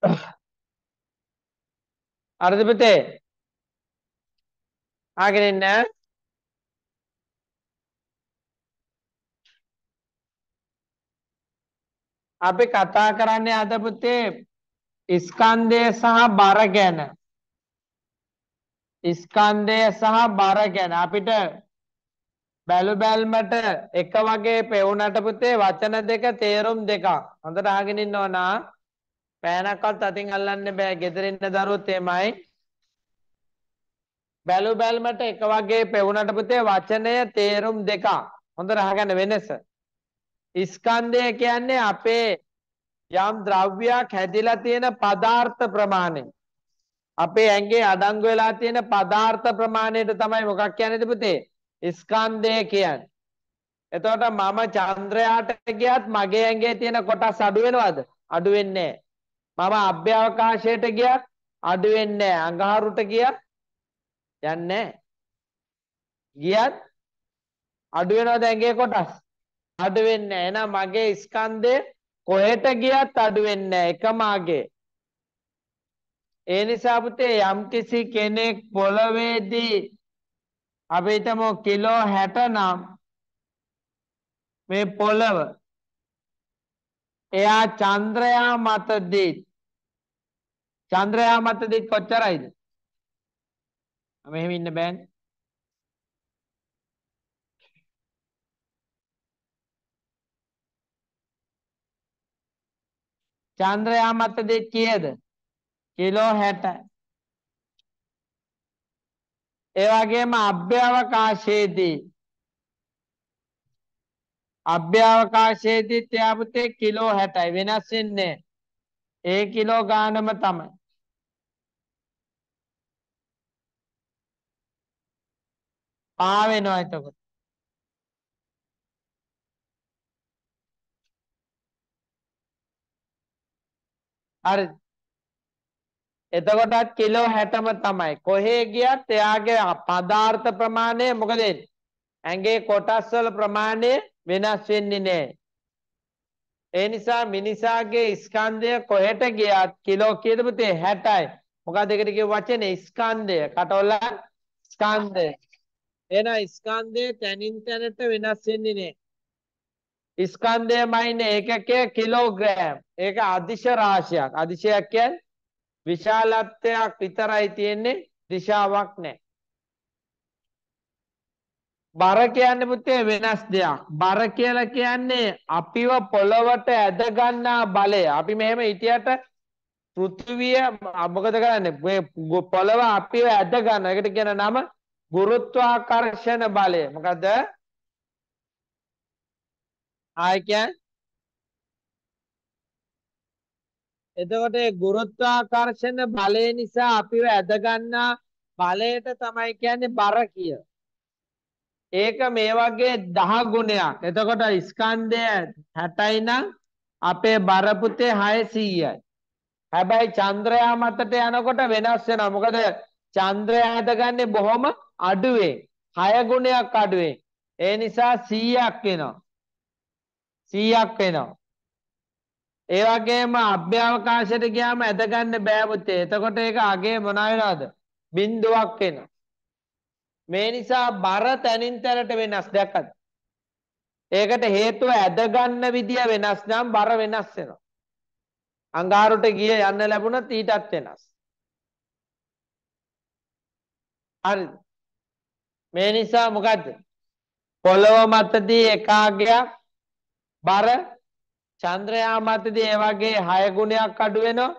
අරද පුතේ ආගෙන ඉන්න අපි කතා කරන්නේ අද පුතේ ස්කන්ධය සහ බර ගැන ස්කන්ධය සහ බර ගැන අපිට බැලු බැල්මට එක වගේ පෙවුනට පුතේ වචන දෙක තේරුම් දෙකක් හොඳට අහගෙන ඉන්න ඕනා පෑනක්වත් අතින් අල්ලන්න බෑ ගෙදරෙන්න දරුවොත් එමයි බැලු බැල්මට එක වගේ පෙවුනට පුතේ වචනය තේරුම් දෙකක් හොඳ රහගන්න වෙනස ස්කන්ධය කියන්නේ අපේ යම් ද්‍රව්‍යයක් හැදිලා තියෙන පදාර්ථ ප්‍රමාණය. අපේ ඇඟේ අඩංගු වෙලා තියෙන පදාර්ථ ප්‍රමාණයට තමයි මොකක් කියන්නේ පුතේ? ස්කන්ධය කියන්නේ. එතකොට මම චන්ද්‍රයාට ගියත් මගේ ඇඟේ තියෙන කොටස් අඩු වෙනවද? අඩු වෙන්නේ නැහැ. මම අභ්‍යවකාශයට ගියත් අඩු වෙන්නේ නැහැ. අඟහරුට ගියත් යන්නේ ගියත් අඩු වෙනවද ඇඟේ කොටස්? අඩු වෙන්නේ එහෙනම් මගේ ස්කන්ධය කොහෙට ගියත් අඩු වෙන්නේ එකම ආගේ. ඒ නිසා පුතේ යම්කිසි කෙනෙක් පොළවේදී අපි හිතමු කිලෝ 60 නම් මේ පොළව එයා චන්ද්‍රයා මතදී චන්ද්‍රයා මතදී කොච්චරයිද? මෙහෙම ඉන්න බෑනේ. චන්ද්‍රයා මතදී කීයද? කිලෝ 60. ඒ වගේම අභ්‍යවකාශයේදී අභ්‍යවකාශයේදී ත්‍යාපතේ කිලෝ 60යි වෙනස් වෙන්නේ ඒ කිලෝ ගානම තමයි පා වෙනවා එතකොට හරි එතකොටත් කිලෝ 60ම තමයි කොහේ ගියත් එයාගේ පදාර්ථ ප්‍රමාණය මොකද ඇඟේ කොටස් වල ප්‍රමාණය වෙනස් වෙන්නේ නැහැ. ඒ නිසා මිනිසාගේ ස්කන්ධය කොහෙට ගියත් කිලෝ කීයද පුතේ 60යි. මොකක්ද ඒකට කිය වචනේ ස්කන්ධය. කටවල ස්කන්ධය. එහෙනම් ස්කන්ධය තනින් තැනට වෙනස් වෙන්නේ නැහැ. ස්කන්ධයමයින ඒකක කිලෝග්‍රෑම්. ඒක අදිශ රාශියක්. අදිශයක් කියන්නේ විශාලත්වයක් විතරයි තියෙන්නේ දිශාවක් නැහැ. බර කියන්නේ පුතේ වෙනස් දෙයක්. බර කියලා කියන්නේ අපිව පොළවට ඇද ගන්නා බලය. අපි මෙහෙම හිටියට පෘථිවිය මොකද කරන්නේ? මේ පොළව අපිව ඇද ගන්න. ඒකට කියන නම ගුරුත්වාකර්ෂණ බලය. මොකද? ආයි කියන්නේ එතකොට ඒ ගුරුත්වාකර්ෂණ බලය නිසා අපිව ඇද ගන්නා බලයට තමයි කියන්නේ බර කියලා. ඒක මේ වගේ දහ ගුණයක්. එතකොට ස්කන්ධය 60යි නම් අපේ බර පුතේ 600යි. හැබැයි චන්ද්‍රයා මතට යනකොට වෙනස් වෙනවා. මොකද චන්ද්‍රයා හදගන්නේ බොහොම අඩුවේ. 6 ගුණයක් අඩුවේ. ඒ නිසා 100ක් වෙනවා. 100ක් වෙනවා. ඒ වගේම අභ්‍යවකාශයට ගියාම ඇදගන්න බෑ පුතේ. එතකොට ඒක අගේ මොනවා වෙනවද? බින්දුවක් වෙනවා. මේ නිසා බර තනින් තැනට වෙනස් දැක්කද? ඒකට හේතුව ඇද ගන්න විදිය වෙනස් නම් බර වෙනස් වෙනවා. අඟාරුට ගිය යන්න ලැබුණත් ඊටත් වෙනස්. හරිද? මේ නිසා මොකද්ද? පොළව මතදී එකාගයක් බර චන්ද්‍රයා මතදී ඒ වගේ 6 ගුණයක් අඩු වෙනවා.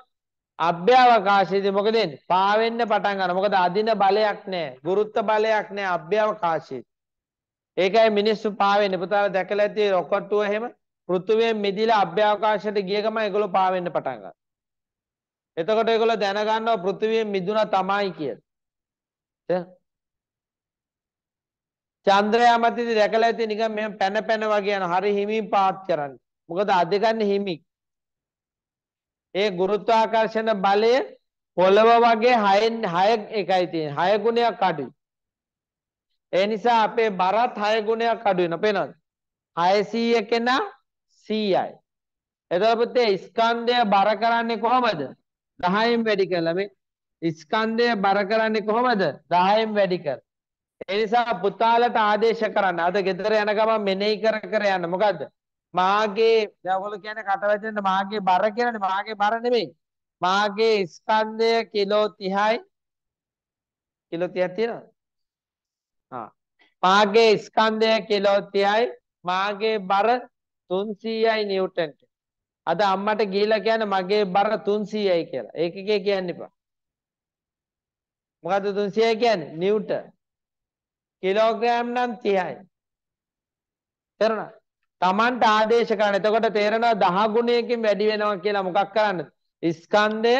අභ්‍යවකාශයේදී මොකද වෙන්නේ? පාවෙන්න පටන් ගන්නවා. මොකද අදින බලයක් නැහැ. ගුරුත්ව බලයක් නැහැ අභ්‍යවකාශයේ. ඒකයි මිනිස්සු පාවෙන්නේ. පුතාලා දැකලා ඇති රොකට්ටුව එහෙම පෘථුවියෙන් මිදිලා අභ්‍යවකාශයට ගිය ගමන් ඒගොල්ලෝ පාවෙන්න පටන් ගන්නවා. එතකොට ඒගොල්ලෝ දැනගන්නවා පෘථුවියෙන් මිදුණා තමයි කියලා. චන්ද්‍රයා මතදී දැකලා ඇති නිකන් මෙහෙම පැන පැන වගේ යන හරි හිමින් පාත් කරන්නේ. මොකද අද ගන්න හිමි. ඒ ගුරුත්වාකර්ෂණ බලය පොළව වගේ 6න් 6 එකයි තියෙන්නේ. 6 ගුණයක් අඩුයි. ඒ නිසා අපේ බරත් 6 ගුණයක් අඩු වෙනවා. පේනවද? 600 කෙනා 100යි. එතකොට පුතේ ස්කන්ධය බර කරන්නේ කොහමද? 10න් වැඩි කරලා මේ ස්කන්ධය බර කරන්නේ කොහමද? 10න් වැඩි කරලා. ඒ නිසා පුතාලට ආදේශ කරන්න. අද ගෙදර යන ගමන් මෙනෙහි කර කර යන්න. මොකද්ද? මාගේ දැන් ඔයගොල්ලෝ කියන්නේ කට වැදෙන්න මාගේ බර කියලානේ මාගේ බර නෙමෙයි. මාගේ ස්කන්ධය කිලෝ 30යි. කිලෝ 30ක් තියෙනවද? ආ. මාගේ ස්කන්ධය කිලෝ 30යි. මාගේ බර 300යි නිව්ටන්ට. අද අම්මට ගිහිලා කියන්නේ මගේ බර 300යි කියලා. ඒකකේ කියන්න එපා. මොකද්ද 300 කියන්නේ? නිව්ටන්. කිලෝග්‍රෑම් නම් 30යි. තේරුණා? Tamanට ආදේශ කරන්න. එතකොට තේරෙනවා දහ ගුණයකින් වැඩි වෙනවා කියලා මොකක් කරන්නද? ස්කන්ධය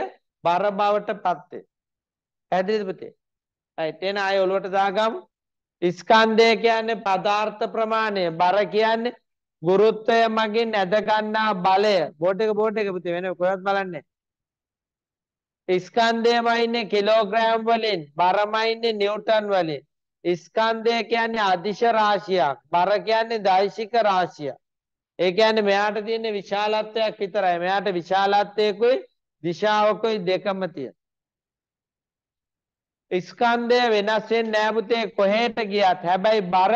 බර බවට පත් වේ. පැහැදිලිද පුතේ? right එන අය ඔලුවට දාගමු. ස්කන්ධය කියන්නේ පදාර්ථ ප්‍රමාණය, බර කියන්නේ ගුරුත්වය මගින් ඇද ගන්නා බලය. බෝඩ් එක බෝඩ් එක පුතේ වෙන කොහෙවත් බලන්නේ ස්කන්ධයම ඉන්නේ කිලෝග්‍රෑම් වලින්, බරම ඉන්නේ නිව්ටන් වලින්. ස්කන්ධය කියන්නේ අදිශ රාශියක්. බර කියන්නේ දෛශික රාශියක්. ඒ කියන්නේ මෙයාට තියෙන විශාලත්වයක් විතරයි. මෙයාට විශාලත්වයකුයි දිශාවකුයි දෙකම තියෙන. ස්කන්ධය වෙනස් වෙන්නේ නැහැ පුතේ කොහෙට ගියත්. හැබැයි බර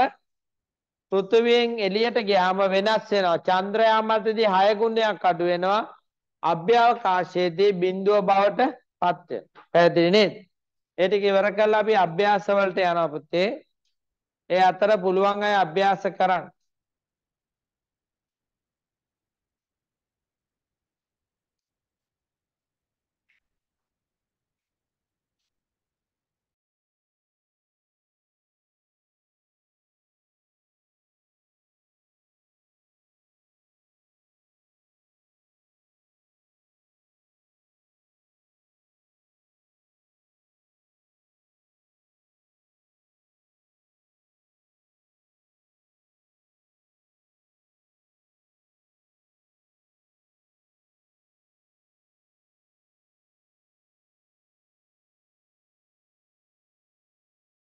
පෘථුවියෙන් එළියට ගියාම වෙනස් වෙනවා. චන්ද්‍රයා මතදී 6 ගුණයක් අඩු වෙනවා. අභ්‍යවකාශයේදී බිඳුව බවට පත් වෙනවා. පැහැදිලි නේද? ඒ ටික ඉවර කරලා අපි අභ්‍යාස වලට යනවා පුතේ. ඒ අතර පුළුවන් අය අභ්‍යාස කරන්න.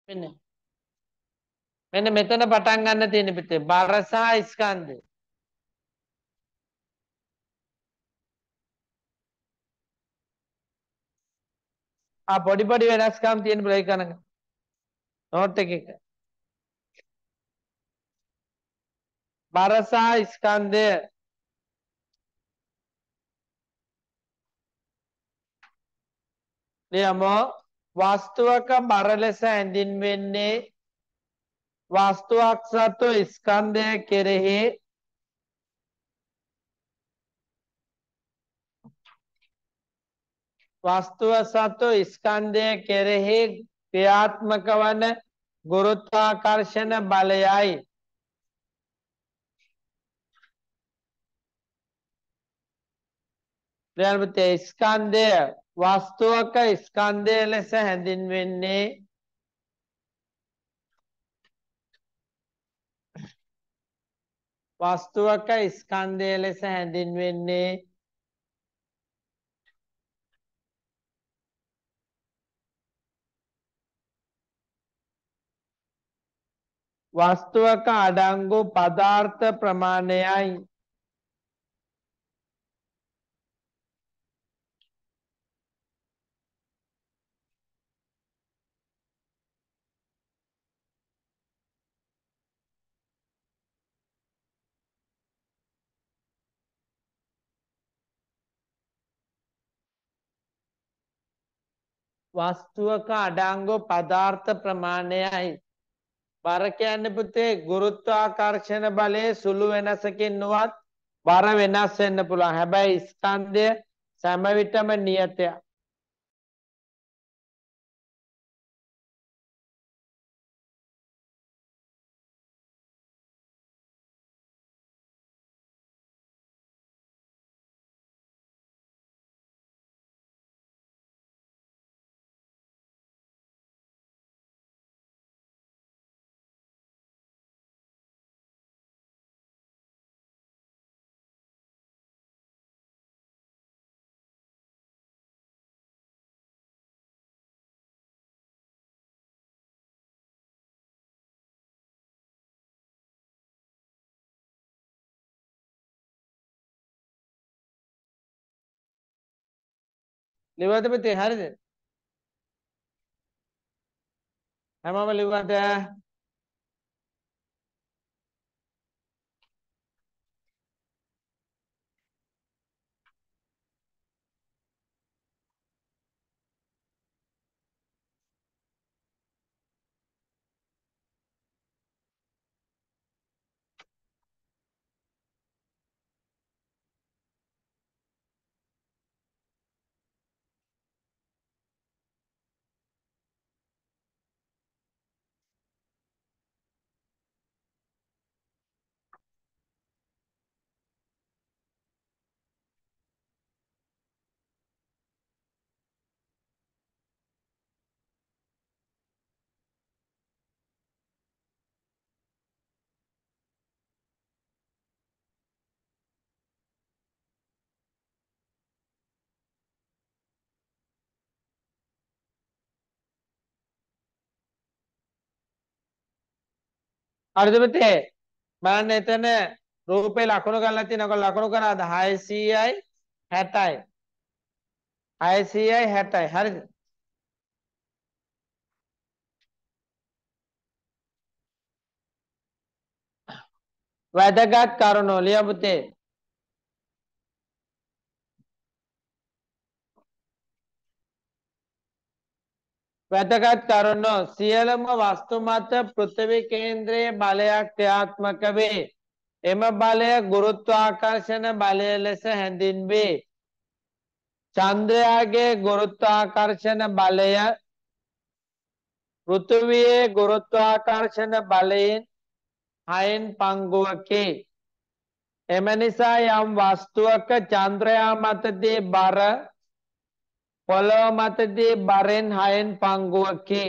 මෙන්න මෙන්න මෙතන පටන් ගන්න තියෙන පිටේ බර සහ ස්කන්ධය ආ පොඩි පොඩි වෙනස්කම් තියෙන බ්ලේ කනක නෝට් එකක බරසා ස්කන්ධය ලියමෝ වස්තුවක බර ලෙස හැඳින්වෙන්නේ වස්තුවක් සතු ස්කන්ධය කෙරෙහි වස්තුව සතු ස්කන්ධය කෙරෙහි ක්‍රියාත්මක වන ගුරුත්වාකර්ෂණ බලයයි ක්‍රියාපතේ ස්කන්ධය වස්තුවක ස්කන්ධය ලෙස හැඳින්වෙන්නේ වස්තුවක ස්කන්ධය ලෙස හැඳින්වෙන්නේ වස්තුවක අඩංගු පදාර්ථ ප්‍රමාණයයි වස්තුවක අඩංගු පදාර්ථ ප්‍රමාණයයි. බර කියන්නේ පුතේ ගුරුත්වාකර්ෂණ බලයේ සුළු වෙනසකින් නොවත් බර වෙනස් වෙන්න පුළුවන්. හැබැයි ස්කන්ධය සෑම විටම නියතයි. ලෙවතපතේ හරිද හැමම ලෙවන්ත හරිද පුතේ? බලන්න එතන රූපේ ලකුණු කරලා තියෙනකොට ලකුණු කරාද 600යි 60යි. 600යි 60යි. හරිද? වැදගත් කරුණෝ ලියපුතේ වැදගත් කරුණු සියලුම වස්තු මත පෘථිවි කේන්ද්‍රයේ බලයක් ක්‍රියාත්මක වේ. එම බලය ගුරුත්වාකර්ෂණ බලය ලෙස හැඳින්වේ. චන්ද්‍රයාගේ ගුරුත්වාකර්ෂණ බලය පෘථිවියේ ගුරුත්වාකර්ෂණ බලයෙන් හයෙන් පංගුවකි. එම නිසා යම් වස්තුවක චන්ද්‍රයා මතදී බර පොළොව මතදී බරෙන් හයෙන් පංගුවකි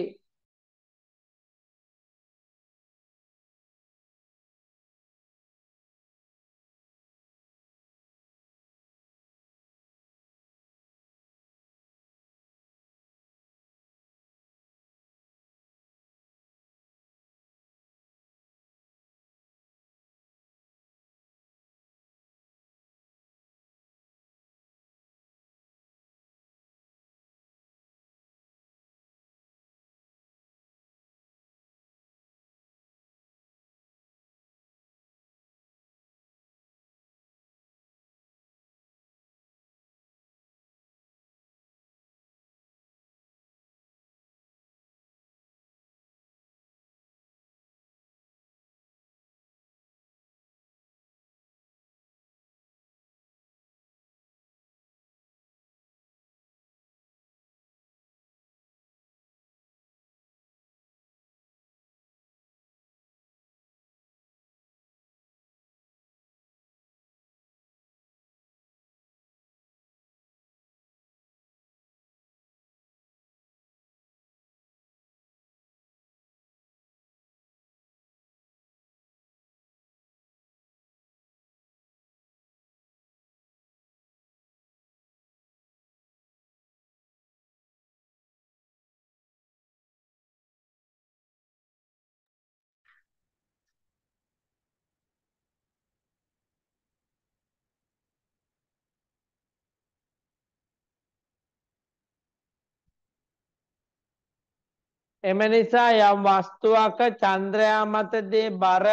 එම නිසා යම් වස්තුවක චන්ද්‍රයා මතදී බර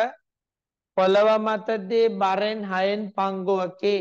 පොළව මතදී බරෙන් හයෙන් පංගුවකි.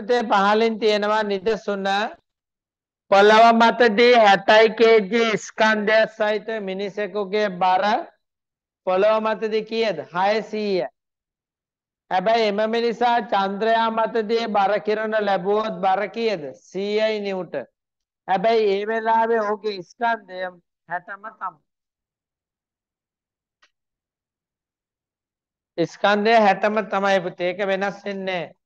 පොතේ පහලින් තියෙනවා නිදසුන පොළව මතදී 60 kg ස්කන්ධය සහිත මිනිසෙකුගේ බර පොළව මතදී කීයද 600 හැබැයි එම මිනිසා චන්ද්‍රයා මතදී බර කිරණ ලැබුවොත් බර කීයද 100යි නිව්ටන් හැබැයි ඒ වෙලාවේ ඔහුගේ ස්කන්ධය 60ම තමයි ස්කන්ධය 60ම තමයි පුතේ ඒක වෙනස් වෙන්නේ නැහැ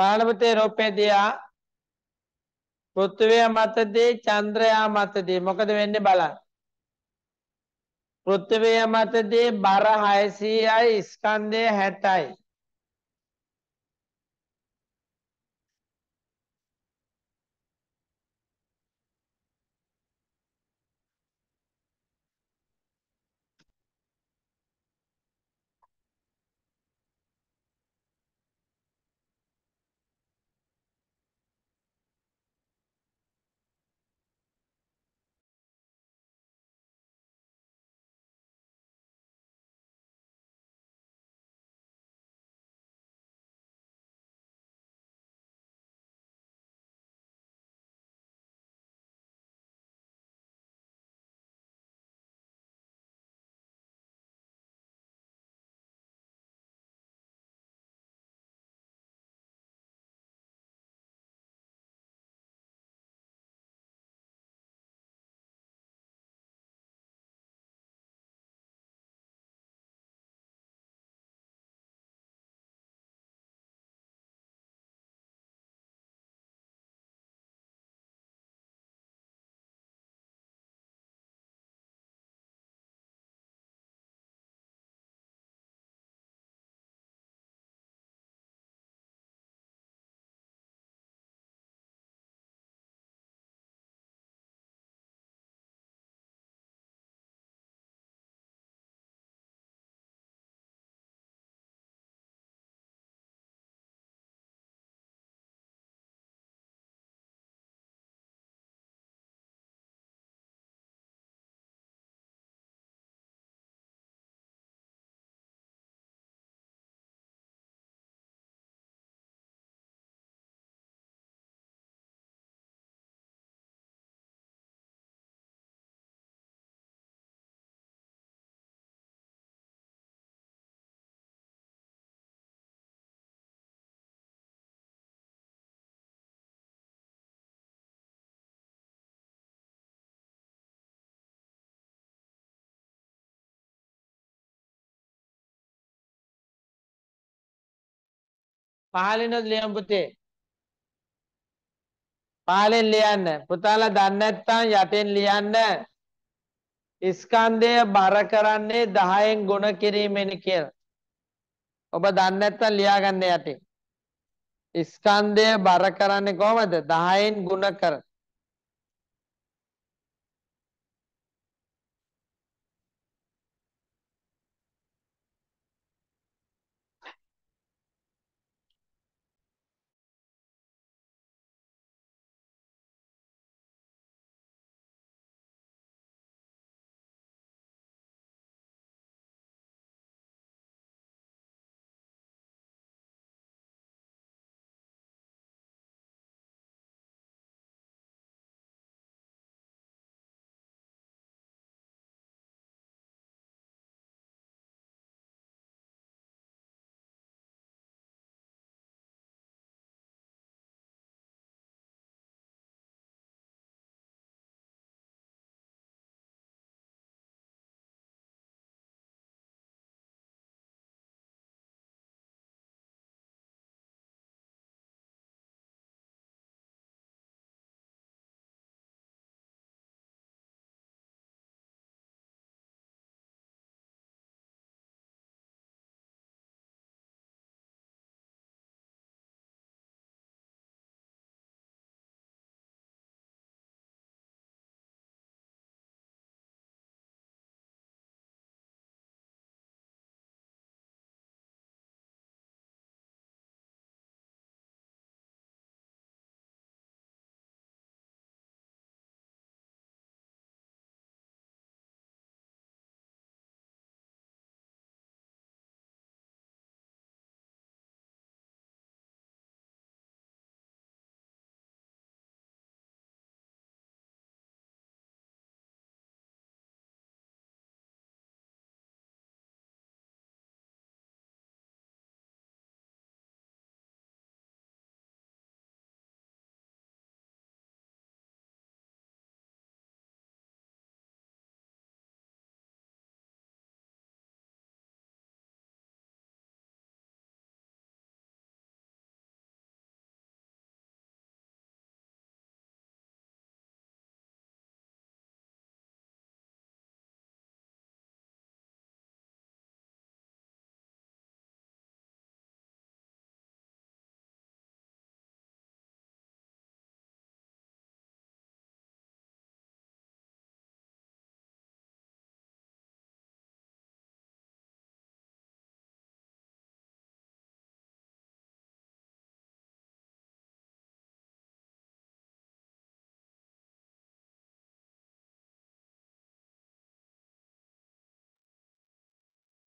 පාලපතේ රෝපේදියා පෘථිවිය මතදී චන්ද්‍රයා මතදී මොකද වෙන්නේ බලන්න. පෘථිවිය මතදී බර 600යි ස්කන්ධය 60යි. පහලෙනොත් ලියන් පුතේ. පහලෙන් ලියන්න. පුතාලා දන්නේ නැත්නම් යටෙන් ලියන්න. ස්කන්ධය බර කරන්නේ 10ෙන් ගුණ කිරීමෙන් කියලා. ඔබ දන්නේ නැත්නම් ලියාගන්න යටෙන්. ස්කන්ධය බර කරන්නේ කොහමද? 10ෙන් ගුණ කරලා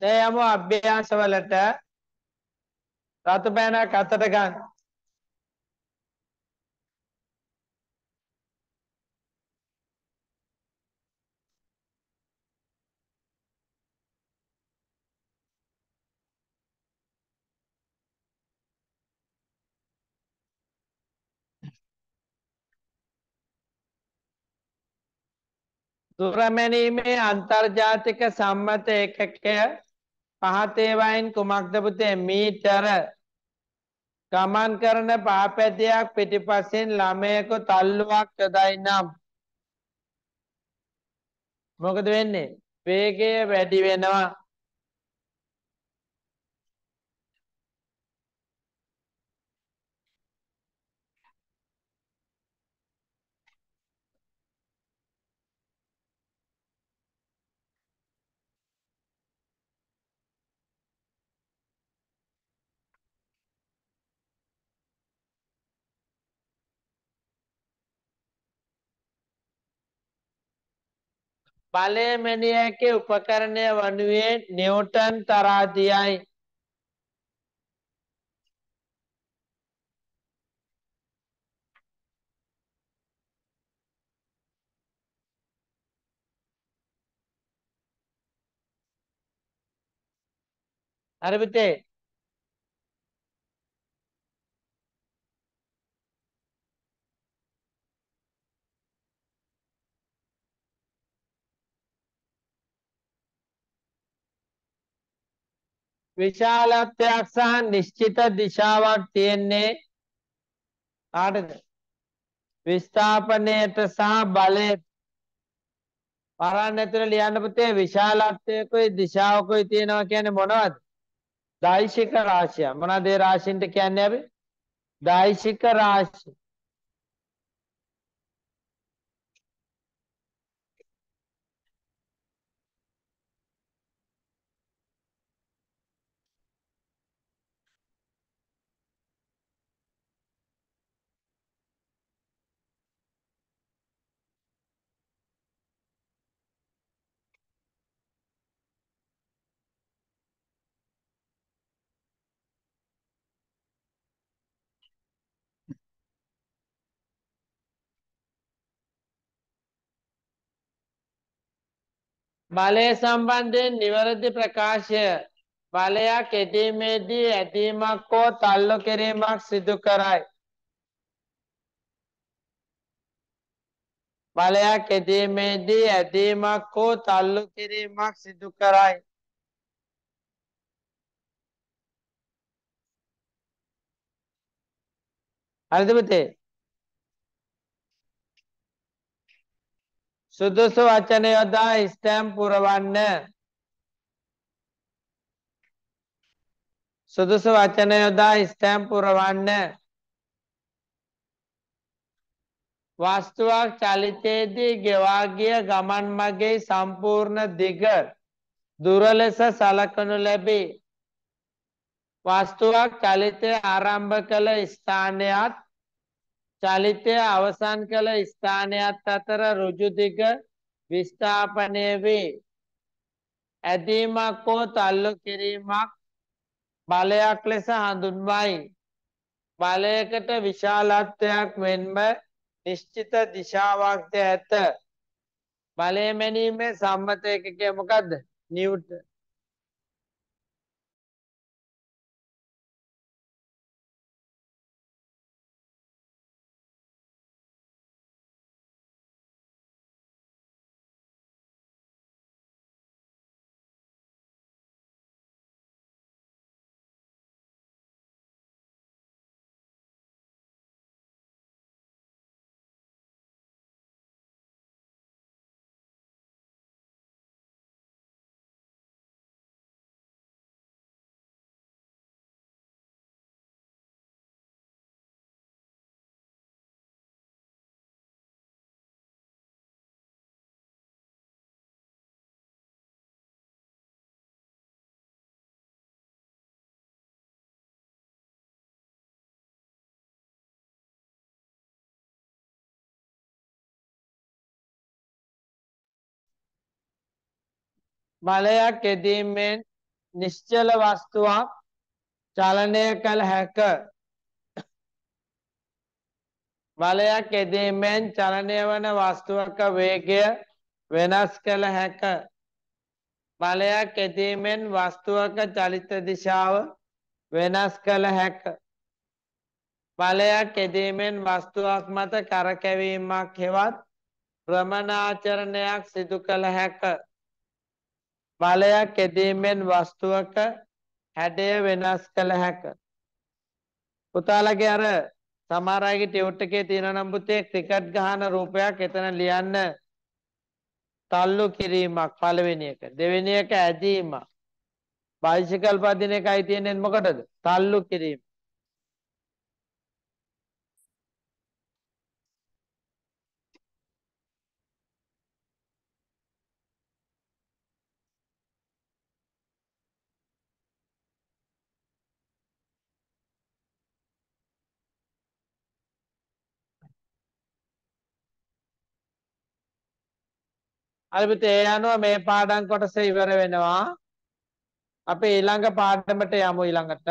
දැන් යමු අභ්‍යාසවලට රතු පෑනක් අතට ගන්න. දුරමැනීමේ අන්තර්ජාතික සම්මත ඒකකය පහතේවයින් කුමක්ද පුතේ මීටර ගමන් කරන පාපැදියක් පිටිපස්සෙන් ළමයෙකු තල්ලුවක් යොදයි නම් මොකද වෙන්නේ වේගය වැඩි වෙනවා बाले मेनिया के उपकरण वनवे न्यूटन तरा दिया अरे बेटे විශාලත්වයක් සහ නිශ්චිත දිශාවක් තියෙන්නේ කාටද? විස්ථාපණයට සහ බලයට පරාන්න ඇතුළ ලියන්න පුතේ විශාලත්වයකයි දිශාවකයි තියෙනවා කියන්නේ මොනවද? දෛශික රාශිය. මොනවද ඒ රාශින්ට කියන්නේ අපි? දෛශික රාශිය. බලය සම්බන්ධයෙන් නිවැරදි ප්‍රකාශය බලයක් ඇදීමේදී ඇදීමක් හෝ තල්ලු කිරීමක් සිදු කරයි. බලයක් ඇදීමේදී ඇදීමක් හෝ තල්ලු කිරීමක් සිදු කරයි. හරිද පුතේ? සුදුසු වචන යොදා ස්ටැම්ප් පුරවන්න සුදුසු වචන යොදා ස්ටැම්ප් පුරවන්න වස්තුවක් චලිතයේදී ගෙවා ගිය ගමන් මගේ සම්පූර්ණ දිග දුර ලෙස සලකනු ලැබේ වස්තුවක් චලිතය ආරම්භ කළ ස්ථානයත් චලිතය අවසන් කළ ස්ථානයත් අතර ඍජු දිග විස්ථාපනය වේ. ඇදීමක් හෝ තල්ලු කිරීමක් බලයක් ලෙස හඳුන්වයි. බලයකට විශාලත්වයක් මෙන්ම නිශ්චිත දිශාවක්ද ඇත. බලය මැනීමේ සම්මත එකකය මොකද්ද? නිව්ටන්. බලයක් යෙදීමෙන් නිශ්චල වස්තුවක් චලනය කළ හැක. බලයක් යෙදීමෙන් චලනය වන වස්තුවක වේගය වෙනස් කළ හැක. බලයක් යෙදීමෙන් වස්තුවක චලිත දිශාව වෙනස් කළ හැක. බලයක් යෙදීමෙන් වස්තුවක් මත කරකැවීමක් හෙවත් ප්‍රමණාචරණයක් සිදු කළ හැක. බලයක් ඇදීමෙන් වස්තුවක හැඩය වෙනස් කළ හැක. පුතාලගේ අර සමහර අයගේ ටියුට් එකේ තියෙනවා නම් පුතේ ක්‍රිකට් ගහන රූපයක් එතන ලියන්න තල්ලු කිරීමක් පළවෙනි එක. දෙවෙනි එක ඇදීමක්. බයිසිකල් පදින එකයි තියෙන්නේ මොකටද? තල්ලු කිරීම. අලුත් ඒ අනුව මේ පාඩම් කොටස ඉවර වෙනවා. අපි ඊළඟ පාඩමට යමු ඊළඟට.